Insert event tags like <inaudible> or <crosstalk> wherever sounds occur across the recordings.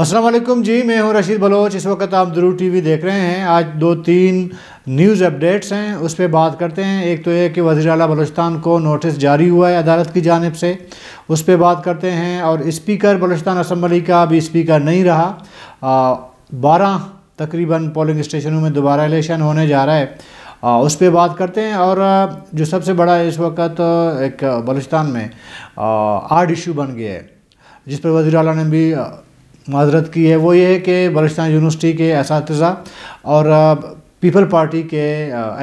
असलम जी मैं हूं रशीद बलोच इस वक्त आप टी टीवी देख रहे हैं आज दो तीन न्यूज़ अपडेट्स हैं उस पर बात करते हैं एक तो ये कि वजी अला बलोचिस्तान को नोटिस जारी हुआ है अदालत की जानब से उस पर बात करते हैं और इस्पीकर बलोचस्तान असम्बली का अभी इस्पीकर नहीं रहा बारह तकरीबन पोलिंग स्टेशनों में दोबारा इलेक्शन होने जा रहा है आ, उस पर बात करते हैं और जो सबसे बड़ा इस वक्त एक बलोचस्तान में आर्ट इशू बन गया है जिस पर वजी अला ने भी माजरत की है वो ये है कि बलोचिस्तान यूनिवर्सिटी के इस और पीपल पार्टी के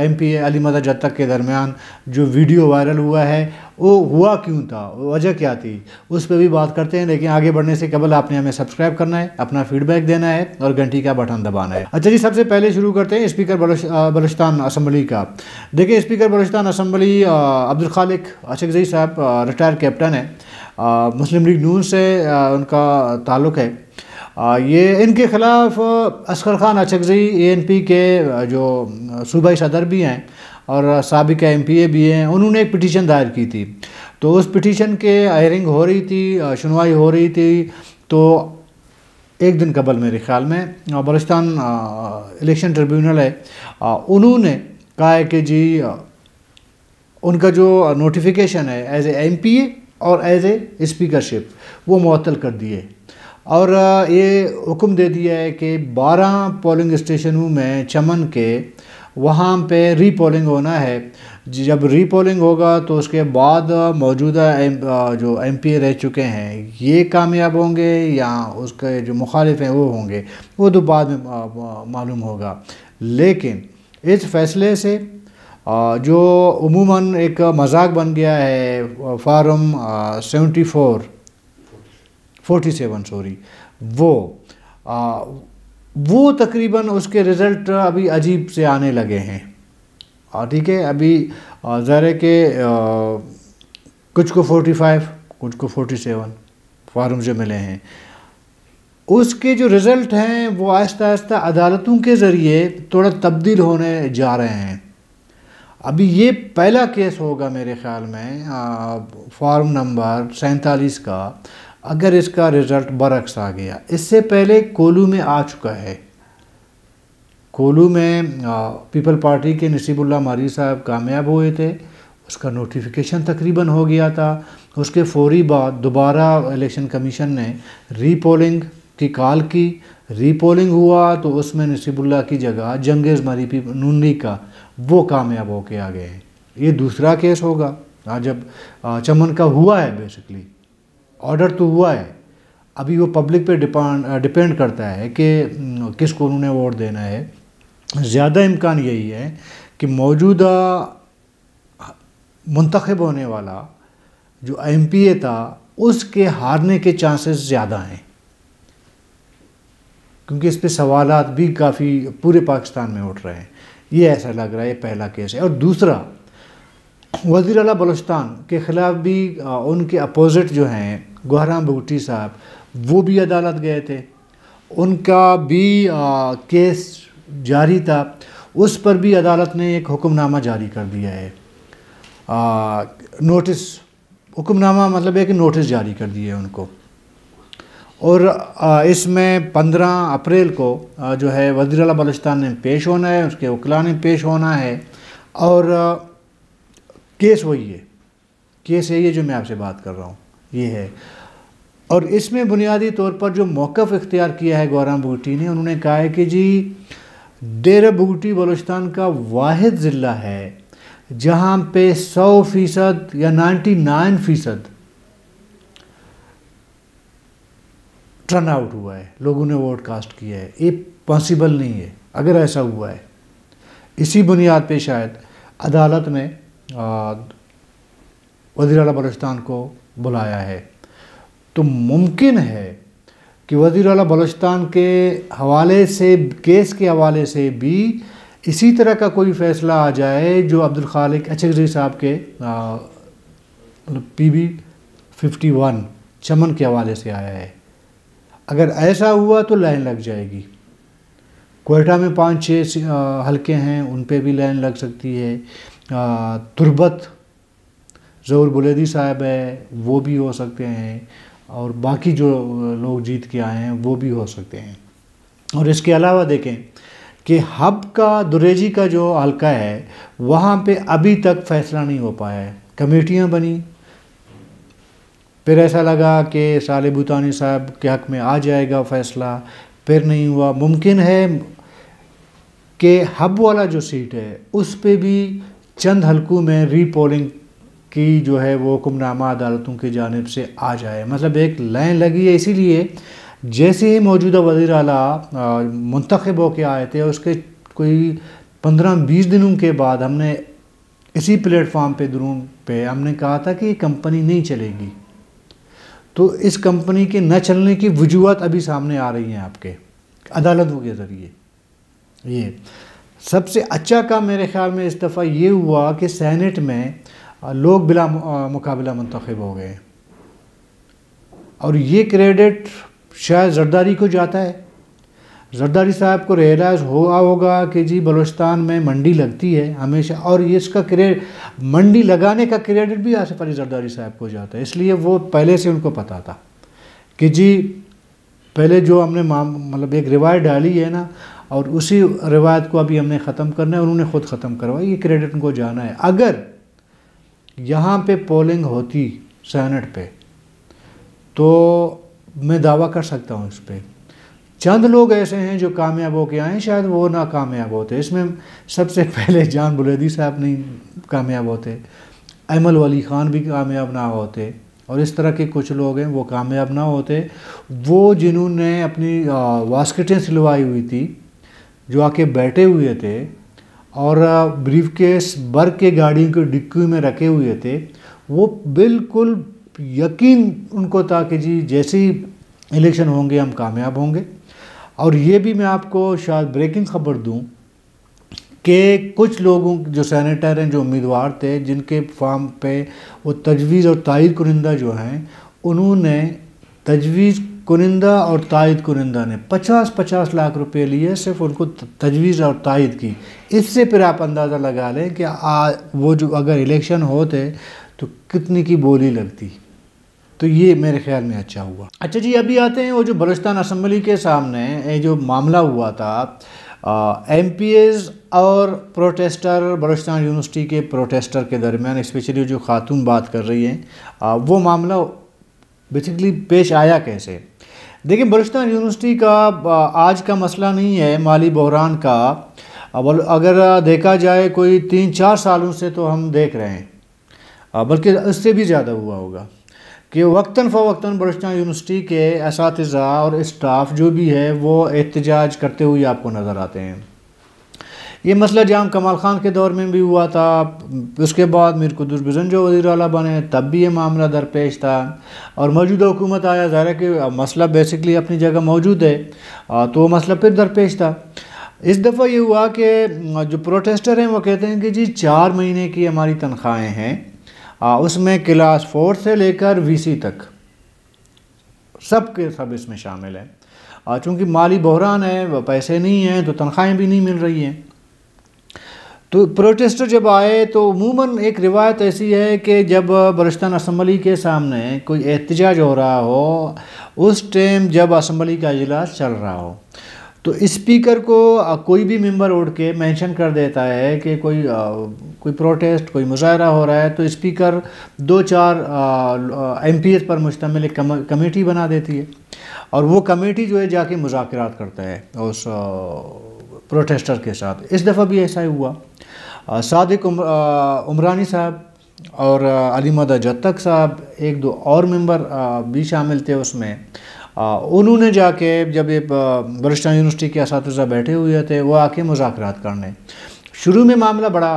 एम पी अली मदा जत्तक के दरमियान जो वीडियो वायरल हुआ है वो हुआ क्यों था वजह क्या थी उस पर भी बात करते हैं लेकिन आगे बढ़ने से कबल आपने हमें सब्सक्राइब करना है अपना फीडबैक देना है और घंटी का बटन दबाना है अच्छा जी सबसे पहले शुरू करते हैं स्पीकर बलोचिस्तान असम्बली का देखिए स्पीकर बलोचिस्तान असम्बली अब्दुल खालिक जई साहब रिटायर कैप्टन है मुस्लिम लीग नून से उनका ताल्लुक़ है ये इनके ख़िलाफ़ Asghar Khan Achakzai A N P के जो सूबाई सदर भी हैं और सबक एम पी ए भी हैं उन्होंने एक पटिशन दायर की थी तो उस पटिशन के हयरिंग हो रही थी सुनवाई हो रही थी तो एक दिन कबल मेरे ख्याल में बलुस्तान इलेक्शन ट्रिब्यूनल है उन्होंने कहा है कि जी उनका जो नोटिफिकेशन है as a M P A और एज ए स्पीकरशिप वो मअतल कर दिए और ये हुक्म दे दिया है कि 12 पोलिंग स्टेशनों में चमन के वहाँ पे रीपोलिंग होना है जब रीपोलिंग होगा तो उसके बाद मौजूदा जो एम पी रह चुके हैं ये कामयाब होंगे या उसके जो मुखालिफ हैं वो होंगे वो तो बाद में मालूम होगा लेकिन इस फैसले से जो उमूमन एक मजाक बन गया है form seventy four forty seven sorry वो वो तकरीबन उसके रिज़ल्ट अभी अजीब से आने लगे हैं और ठीक है अभी ज़रा के कुछ को फोर्टी फाइव कुछ को फोर्टी सेवन फार्म जो मिले हैं उसके जो रिज़ल्ट हैं वो आहिस्ता आहिस्ता अदालतों के ज़रिए थोड़ा तब्दील होने जा रहे हैं अभी ये पहला केस होगा मेरे ख्याल में फॉर्म नंबर सैंतालीस का अगर इसका रिज़ल्ट बरक्स आ गया इससे पहले कोलू में आ चुका है कोलू में पीपल पार्टी के नसीबुल्ला मारी साहब कामयाब हुए थे उसका नोटिफिकेशन तकरीबन हो गया था उसके फौरी बाद दोबारा इलेक्शन कमीशन ने रीपोलिंग की काल की रीपोलिंग हुआ तो उसमें नसीबुल्ला की जगह जंगेज़ मरीपी नून लीग का वो कामयाब होके आ गए हैं ये दूसरा केस होगा आज जब चमन का हुआ है बेसिकली ऑर्डर तो हुआ है अभी वो पब्लिक पे डिपेंड करता है कि किसको उन्होंने वोट देना है ज़्यादा इम्कान यही है कि मौजूदा मुंतखब होने वाला जो एम था उसके हारने के चांसेस ज़्यादा हैं क्योंकि इस पर सवाल भी काफ़ी पूरे पाकिस्तान में उठ रहे हैं ये ऐसा लग रहा है ये पहला केस है और दूसरा वजीर अला बलोचस्तान के ख़िलाफ़ भी उनके अपोज़िट जो हैं गुहराम भगटी साहब वो भी अदालत गए थे उनका भी आ, केस जारी था उस पर भी अदालत ने एक हुक्मनामा जारी कर दिया है आ, नोटिस हुक्मनामा मतलब है कि नोटिस जारी कर दिया है उनको और इसमें 15 अप्रैल को जो है वजीर अला बलुस्तान ने पेश होना है उसके वकला ने पेश होना है और केस वही है केस यही है जो मैं आपसे बात कर रहा हूँ ये है और इसमें बुनियादी तौर पर जो मौक़ इख्तियार किया है गौराम बूटी ने उन्होंने कहा है कि जी डेरा बूटी बलुस्तान का वाद ज़िला है जहाँ पे सौ फ़ीसद या नाइन्टी नाइन फ़ीसद टर्न आउट हुआ है लोगों ने वोट कास्ट किया है ये पॉसिबल नहीं है अगर ऐसा हुआ है इसी बुनियाद पे शायद अदालत ने वजीर अला बलोचिस्तान को बुलाया है तो मुमकिन है कि वजीर अला बलोचिस्तान के हवाले से केस के हवाले से भी इसी तरह का कोई फैसला आ जाए जो अब्दुल खालिक अचगरी साहब के मतलब P B fifty one Chaman के हवाले से आया है अगर ऐसा हुआ तो लाइन लग जाएगी कोयटा में पाँच छः हलके हैं उन पर भी लाइन लग सकती है तुरबत ज़हूर बुलेदी साहब है वो भी हो सकते हैं और बाकी जो लोग जीत के आए हैं वो भी हो सकते हैं और इसके अलावा देखें कि हब का दुरेजी का जो हल्का है वहाँ पे अभी तक फैसला नहीं हो पाया है कमेटियाँ बनी फिर ऐसा लगा कि साले भूतानी साहब के हक़ में आ जाएगा फ़ैसला फिर नहीं हुआ मुमकिन है कि हब वाला जो सीट है उस पर भी चंद हलकों में रीपोलिंग की जो है वो हुक्मनामा अदालतों की जानब से आ जाए मतलब एक लाइन लगी है इसीलिए जैसे ही मौजूदा वजीर अला मंतखब होकर आए थे उसके कोई पंद्रह बीस दिनों के बाद हमने इसी प्लेटफॉर्म पे दुरून पे हमने कहा था कि ये कंपनी नहीं चलेगी तो इस कंपनी के न चलने की वजूहत अभी सामने आ रही हैं आपके अदालतों के ज़रिए ये सबसे अच्छा काम मेरे ख्याल में इस दफ़ा ये हुआ कि सैनेट में लोग बिला मुकाबला मंतखब हो गए और ये क्रेडिट शायद जरदारी को जाता है जरदारी साहब को रियलाइज़ हुआ होगा कि जी बलोचिस्तान में मंडी लगती है हमेशा और ये इसका क्रेड मंडी लगाने का क्रेडिट भी आसिफ अली जरदारी साहब को जाता है इसलिए वो पहले से उनको पता था कि जी पहले जो हमने मतलब एक रिवायत डाली है ना और उसी रिवायत को अभी हमने ख़त्म करना है उन्होंने ख़ुद ख़त्म करवाई ये क्रेडिट उनको जाना है अगर यहाँ पे पोलिंग होती सैनट पे तो मैं दावा कर सकता हूँ इस पर चंद लोग ऐसे हैं जो कामयाब होके आए शायद वो ना कामयाब होते इसमें सबसे पहले जान बुलेदी साहब नहीं कामयाब होते अमल वली ख़ान भी कामयाब ना होते और इस तरह के कुछ लोग हैं वो कामयाब ना होते वो जिन्होंने अपनी वास्केटें सिलवाई हुई थी जो आके बैठे हुए थे और ब्रीफ केस बर्ग के गाड़ियों के डिक्की में रखे हुए थे वो बिल्कुल यकीन उनको था कि जी जैसे ही इलेक्शन होंगे हम कामयाब होंगे और ये भी मैं आपको शायद ब्रेकिंग खबर दूं कि कुछ लोगों जो सैनिटर हैं जो उम्मीदवार थे जिनके फॉर्म पे वो तजवीज़ और तायद कुनिंदा जो हैं उन्होंने तजवीज़ कुनिंदा और तायद कुनिंदा ने 50-50 लाख रुपए लिए सिर्फ उनको तजवीज़ और तायद की इससे फिर आप अंदाज़ा लगा लें कि आ, वो जो अगर इलेक्शन होते तो कितनी की बोली लगती तो ये मेरे ख्याल में अच्छा हुआ अच्छा जी अभी आते हैं वो जो बलुचस्तान असम्बली के सामने जो मामला हुआ था एम पी और प्रोटेस्टर बलुचस्तान यूनिवर्सिटी के प्रोटेस्टर के दरमियान इस्पेशली जो खातून बात कर रही हैं वो मामला बेसिकली पेश आया कैसे देखिए बलुचस्तान यूनिवर्सिटी का आज का मसला नहीं है माली बहरान का अब अगर देखा जाए कोई तीन चार सालों से तो हम देख रहे हैं बल्कि इससे भी ज़्यादा हुआ होगा कि वक्ता फ़वक्ता बलोचिस्तान यूनिवर्सिटी के इस और इस्टाफ जो भी है वो एहतजाज करते हुए आपको नज़र आते हैं ये मसला जाम कमाल ख़ान के दौर में भी हुआ था उसके बाद मीर कुदर बिजन जो वजी अला बने तब भी ये मामला दरपेश था और मौजूदा हुकूमत आया ज़ाहिर है कि मसला बेसिकली अपनी जगह मौजूद है तो वो मसला फिर दरपेश था इस दफ़ा ये हुआ कि जो प्रोटेस्टर हैं वो कहते हैं कि जी चार महीने की हमारी तनख्वाहें हैं उसमें क्लास फोर से लेकर वीसी तक सब के सब इसमें शामिल हैं और चूँकि माली बहरान है वह पैसे नहीं हैं तो तनख्वाहें भी नहीं मिल रही हैं तो प्रोटेस्टर जब आए तो उमूमन एक रिवायत ऐसी है कि जब बलुस्तान असम्बली के सामने कोई एहतजाज हो रहा हो उस टाइम जब असम्बली का अजलास चल रहा हो तो स्पीकर को कोई भी मेंबर उठ के मेंशन कर देता है कि कोई कोई प्रोटेस्ट कोई मुजाहरा हो रहा है तो स्पीकर दो चार एम पर मुश्तमिल एक कम, कमेटी बना देती है और वो कमेटी जो है जाके मुजाकर करता है उस प्रोटेस्टर के साथ इस दफ़ा भी ऐसा ही हुआ सादिक उमरानी साहब और अली मदा जत्तक साहब एक दो और मेंबर भी शामिल थे उसमें उन्होंने जाके जब ये बरिस्टा यूनिवर्सिटी के इस बैठे हुए थे वो आके मुजाकर करने शुरू में मामला बड़ा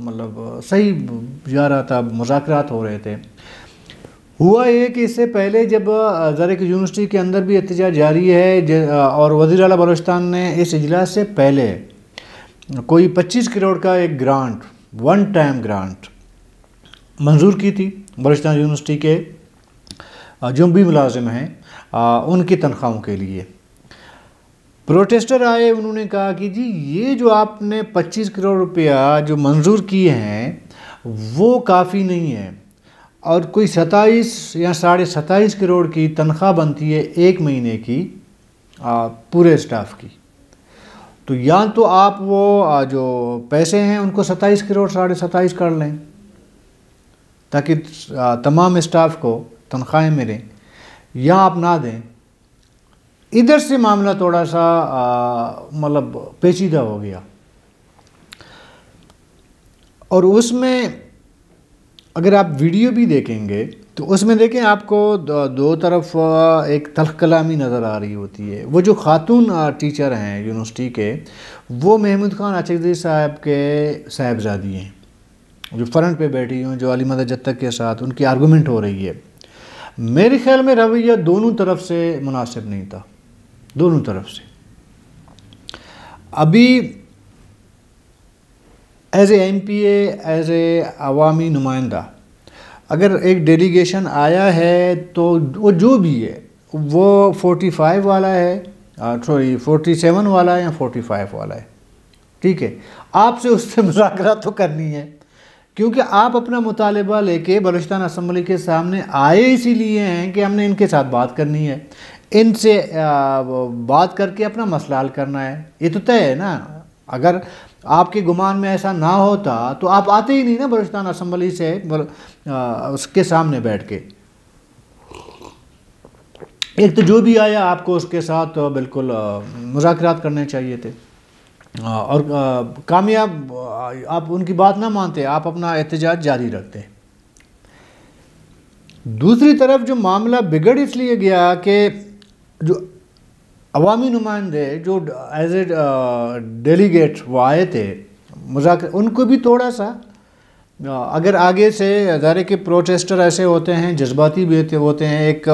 मतलब सही जा रहा था मुजाकर हो रहे थे हुआ ये कि इससे पहले जब जरिक यूनिवर्सिटी के अंदर भी एहतजाज जारी है और वजी अला बलोचिस्तान ने इस इजलास से पहले कोई 25 करोड़ का एक ग्रांट वन टाइम ग्रांट मंजूर की थी बलोचस्तान यूनिवर्सिटी के जो भी मुलाजिम हैं उनकी तनख्वाहों के लिए प्रोटेस्टर आए उन्होंने कहा कि जी ये जो आपने 25 करोड़ रुपया जो मंजूर किए हैं वो काफ़ी नहीं है और कोई सताईस या साढ़े सताईस करोड़ की तनख्वाह बनती है एक महीने की पूरे स्टाफ की तो या तो आप वो जो पैसे हैं उनको सत्ताईस करोड़ साढ़े सताईस कर लें ताकि तमाम स्टाफ को तनख्वाहें मिलें या आप ना दें इधर से मामला थोड़ा सा मतलब पेचीदा हो गया और उसमें अगर आप वीडियो भी देखेंगे तो उसमें देखें आपको दो, दो तरफ एक तलख कलामी नज़र आ रही होती है वो जो खातून टीचर हैं यूनिवर्सिटी के वो महमूद खान आचकदी साहब के साहबज़ादी हैं जो फ्रंट पे बैठी हूँ जो अली मदद जत्तक के साथ उनकी आर्गुमेंट हो रही है मेरे ख्याल में रवैया दोनों तरफ से मुनासिब नहीं था दोनों तरफ से अभी as a M P as a अवामी नुमाइंदा अगर एक डेलीगेशन आया है तो वो जो भी है वो फोर्टी फाइव वाला है सॉरी फोर्टी सेवन वाला है या फाइव वाला है ठीक है आपसे उससे <laughs> मुजाकर तो करनी है क्योंकि आप अपना मुतालबा लेके बलुचस्तान असम्बली के सामने आए इसीलिए हैं कि हमने इनके साथ बात करनी है इनसे बात करके अपना मसला हल करना है ये तो तय है ना अगर आपके गुमान में ऐसा ना होता तो आप आते ही नहीं ना बलुचस्तान असम्बली से बल, आ, उसके सामने बैठ के एक तो जो भी आया आपको उसके साथ बिल्कुल मुजाकर करने चाहिए थे और कामयाब आप उनकी बात ना मानते आप अपना एहतजाज जारी रखते दूसरी तरफ जो मामला बिगड़ इसलिए गया कि जो अवामी नुमाइंदे जो एज ए डेलीगेट वो आए थे मुजाकर उनको भी थोड़ा सा अगर आगे से ज़ाहिर के प्रोटेस्टर ऐसे होते हैं जज्बाती भी होते हैं एक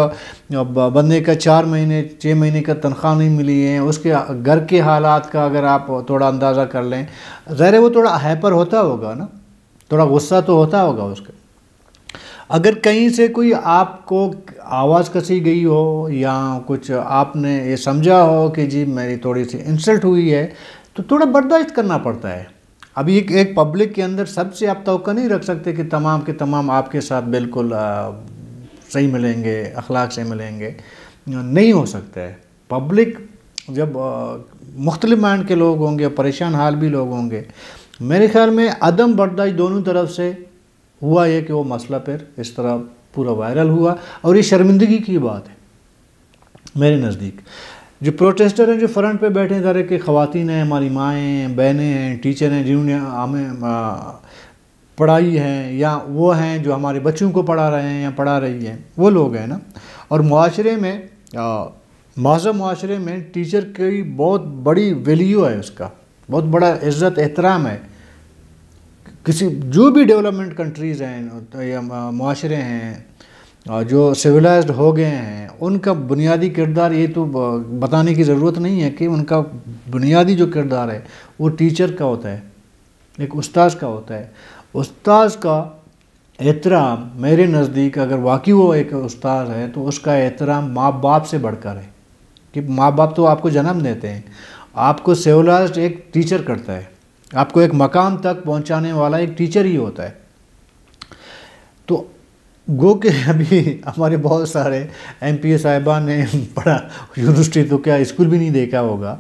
बंदे का चार महीने छः महीने का तनख्वाह नहीं मिली है उसके घर के हालात का अगर आप थोड़ा अंदाज़ा कर लें ज़ाहिर वो थोड़ा हैपर होता होगा ना थोड़ा गुस्सा तो होता होगा उसका अगर कहीं से कोई आपको आवाज़ कसी गई हो या कुछ आपने ये समझा हो कि जी मेरी थोड़ी सी इंसल्ट हुई है तो थोड़ा बर्दाश्त करना पड़ता है अभी एक एक पब्लिक के अंदर सबसे आप तो नहीं रख सकते कि तमाम के तमाम आपके साथ बिल्कुल आ, सही मिलेंगे अखलाक से मिलेंगे नहीं हो सकता है पब्लिक जब मुख्तलि माइंड के लोग होंगे परेशान हाल भी लोग होंगे मेरे ख्याल में अदम बर्दाश्त दोनों तरफ से हुआ यह कि वो मसला फिर इस तरह पूरा वायरल हुआ और ये शर्मिंदगी की बात है मेरे नज़दीक जो प्रोटेस्टर हैं जो फ्रंट पे बैठे हैं दर कि ख़वान हैं हमारी माएँ हैं बहनें हैं टीचर हैं जिन्होंने हमें पढ़ाई है या वो हैं जो हमारे बच्चों को पढ़ा रहे हैं या पढ़ा रही हैं वो लोग हैं ना और माशरे में माजम माशरे में टीचर की बहुत बड़ी वैल्यू है उसका बहुत बड़ा इज़्ज़त एहतराम है किसी जो भी डेवलपमेंट कंट्रीज़ हैं तो या माशरे हैं जो सिविलाइज्ड हो गए हैं उनका बुनियादी किरदार ये तो बताने की ज़रूरत नहीं है कि उनका बुनियादी जो किरदार है वो टीचर का होता है एक उस्ताद का होता है उस्ताद का एहतराम मेरे नज़दीक अगर वाकई वो एक उस्ताद है तो उसका एहतराम माँ बाप से बढ़कर है कि माँ बाप तो आपको जन्म देते हैं आपको सिविलाइज्ड एक टीचर करता है आपको एक मकाम तक पहुँचाने वाला एक टीचर ही होता है तो गो के अभी हमारे बहुत सारे एम पी साहिबा ने पढ़ा यूनिवर्सिटी तो क्या स्कूल भी नहीं देखा होगा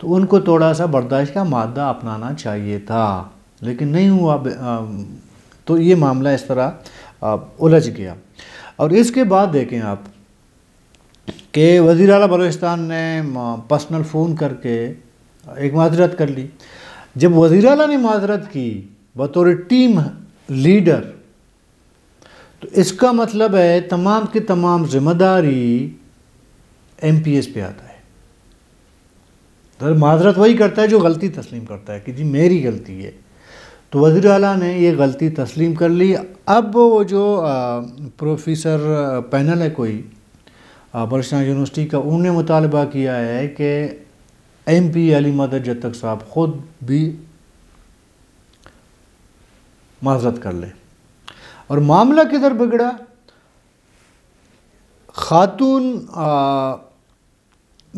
तो उनको थोड़ा सा बर्दाश्त का मादा अपनाना चाहिए था लेकिन नहीं हुआ तो ये मामला इस तरह उलझ गया और इसके बाद देखें आप कि वज़ी अला बलोचिस्तान ने पर्सनल फ़ोन करके एक माजरत कर ली जब वज़ी अला ने माजरत की बतौर टीम लीडर तो इसका मतलब है तमाम की तमाम जिम्मेदारी एमपीएस पे आता है दर माजरत वही करता है जो गलती तस्लीम करता है कि जी मेरी गलती है तो वजीर अला ने ये गलती तस्लीम कर ली अब वो जो प्रोफेसर पैनल है कोई बरसना यूनिवर्सिटी का उन्होंने मुतालबा किया है कि एम पी अली मदर जतक साहब ख़ुद भी माजरत कर लें और मामला किधर बिगड़ा खातून आ,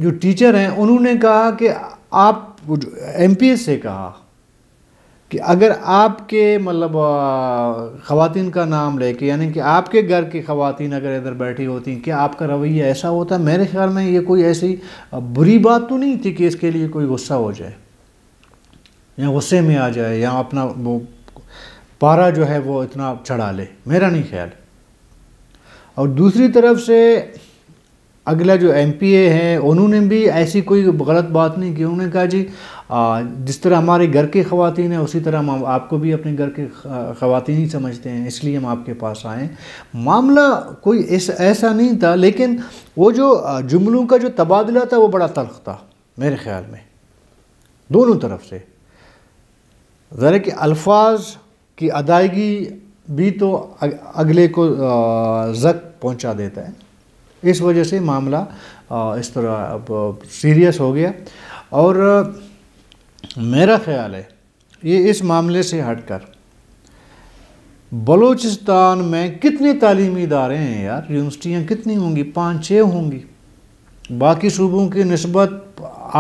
जो टीचर हैं उन्होंने कहा कि आप एम से कहा कि अगर आपके मतलब ख़वान का नाम लेके यानी कि आपके घर की खातन अगर इधर बैठी होती क्या आपका रवैया ऐसा होता मेरे ख्याल में ये कोई ऐसी बुरी बात तो नहीं थी कि इसके लिए कोई गुस्सा हो जाए या गुस्से में आ जाए या अपना वो पारा जो है वो इतना चढ़ा ले मेरा नहीं ख्याल और दूसरी तरफ से अगला जो एम पी ए हैं उन्होंने भी ऐसी कोई गलत बात नहीं की उन्होंने कहा जी आ, जिस तरह हमारे घर के ख़वान हैं उसी तरह हम आपको भी अपने घर के ख़वान ही समझते हैं इसलिए हम आपके पास आएँ मामला कोई इस ऐसा नहीं था लेकिन वो जो जुमलों का जो तबादला था वो बड़ा तलख था मेरे ख़्याल में दोनों तरफ से ज़रा कि अल्फाज कि अदायगी भी तो अगले को जक पहुंचा देता है इस वजह से मामला इस तरह सीरियस हो गया और मेरा ख्याल है ये इस मामले से हटकर बलूचिस्तान में कितने तालीमी इदारे हैं यार यूनिवर्सिटियाँ कितनी होंगी पाँच छः होंगी बाकी सूबों की नस्बत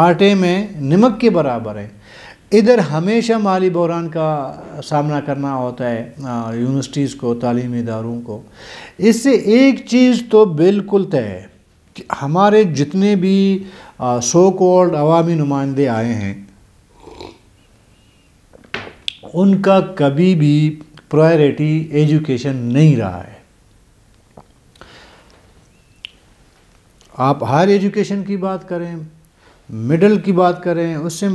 आटे में नमक के बराबर है इधर हमेशा माली बहरान का सामना करना होता है यूनिवर्सिटीज़ को तालीमी इदारों को इससे एक चीज़ तो बिल्कुल तय है कि हमारे जितने भी सो कॉल्ड अवामी नुमाइंदे आए हैं उनका कभी भी प्रायोरिटी एजुकेशन नहीं रहा है आप हायर एजुकेशन की बात करें मिडल की बात करें उससे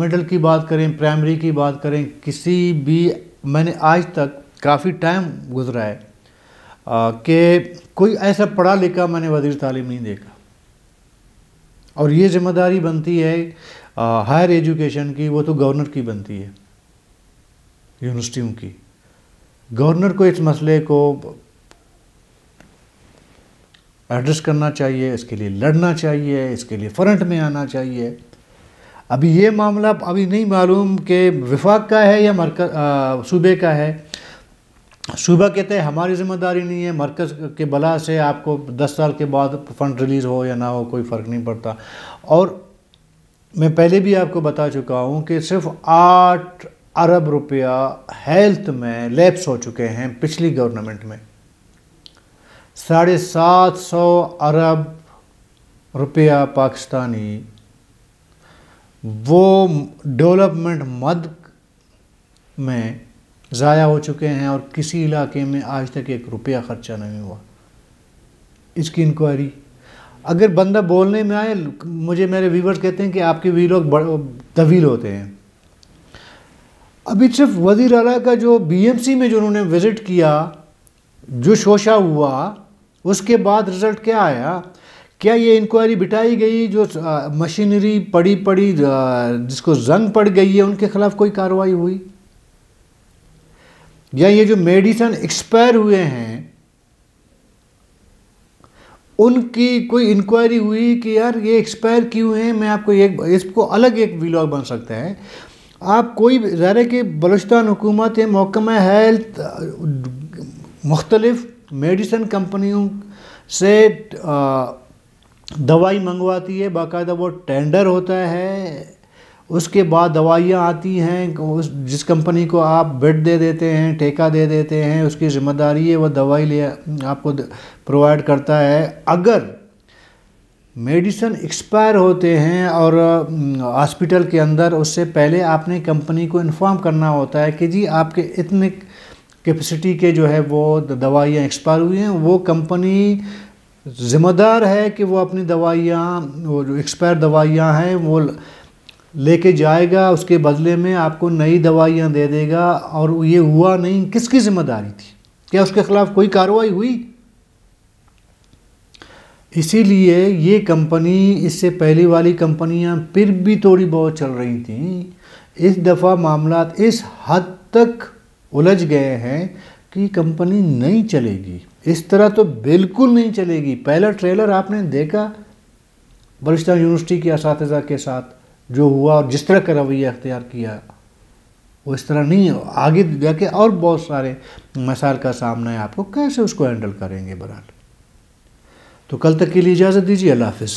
मिडल की बात करें प्राइमरी की बात करें किसी भी मैंने आज तक काफ़ी टाइम गुजरा है कि कोई ऐसा पढ़ा लिखा मैंने वजीर तालीम नहीं देखा और ये जिम्मेदारी बनती है हायर एजुकेशन की वो तो गवर्नर की बनती है यूनिवर्सिटियों की गवर्नर को इस मसले को एड्रेस करना चाहिए इसके लिए लड़ना चाहिए इसके लिए फ्रंट में आना चाहिए अभी ये मामला अभी नहीं मालूम कि विफाक का है या मरकज सूबे का है सूबा कहते हैं हमारी ज़िम्मेदारी नहीं है मरकज़ के बला से आपको दस साल के बाद फ़ंड रिलीज़ हो या ना हो कोई फ़र्क नहीं पड़ता और मैं पहले भी आपको बता चुका हूँ कि सिर्फ आठ अरब रुपया हेल्थ में लैप्स हो चुके हैं पिछली गवर्नमेंट में साढ़े सात सौ अरब रुपया पाकिस्तानी वो डेवलपमेंट मद में ज़ाया हो चुके हैं और किसी इलाके में आज तक एक रुपया ख़र्चा नहीं हुआ इसकी इंक्वायरी अगर बंदा बोलने में आए मुझे मेरे व्यूवर्स कहते हैं कि आपके वी लोग तवील होते हैं अभी सिर्फ वजीर अला का जो बीएमसी में जो उन्होंने विज़िट किया जो शोशा हुआ उसके बाद रिजल्ट क्या आया क्या ये इंक्वायरी बिठाई गई जो मशीनरी पड़ी पड़ी जिसको जंग पड़ गई है उनके खिलाफ कोई कार्रवाई हुई या ये जो मेडिसन एक्सपायर हुए हैं उनकी कोई इंक्वायरी हुई कि यार ये एक्सपायर क्यों हैं मैं आपको एक इसको अलग एक व्लॉग बन सकता है आप कोई ज़रा कि बलुचस्तान हुकूमत या महकमा हेल्थ मुख्तलिफ़ मेडिसिन कंपनियों से दवाई मंगवाती है बाकायदा वो टेंडर होता है उसके बाद दवाइयाँ आती हैं उस जिस कंपनी को आप बेड दे देते हैं ठेका दे देते हैं उसकी ज़िम्मेदारी है वह दवाई ले आपको प्रोवाइड करता है अगर मेडिसन एक्सपायर होते हैं और हम्म, हॉस्पिटल के अंदर उससे पहले आपने कंपनी को इन्फॉर्म करना होता है कि जी आपके इतने कैपेसिटी के जो है वो दवाइयाँ एक्सपायर हुई हैं वो कंपनी ज़िम्मेदार है कि वो अपनी दवाइयाँ वो जो एक्सपायर दवाइयाँ हैं वो लेके जाएगा उसके बदले में आपको नई दवाइयाँ दे देगा और ये हुआ नहीं किसकी ज़िम्मेदारी थी क्या उसके ख़िलाफ़ कोई कार्रवाई हुई इसीलिए ये कंपनी इससे पहले वाली कंपनियां फिर भी थोड़ी बहुत चल रही थी इस दफ़ा मामला इस हद तक उलझ गए हैं कि कंपनी नहीं चलेगी इस तरह तो बिल्कुल नहीं चलेगी पहला ट्रेलर आपने देखा बलिस्तान यूनिवर्सिटी के इस के साथ जो हुआ और जिस तरह का रवैया अख्तियार किया वो इस तरह नहीं आगे जाके और बहुत सारे मसाल का सामना है आपको कैसे उसको हैंडल करेंगे बरहाल तो कल तक के लिए इजाज़त दीजिए अल्लाह हाफिज़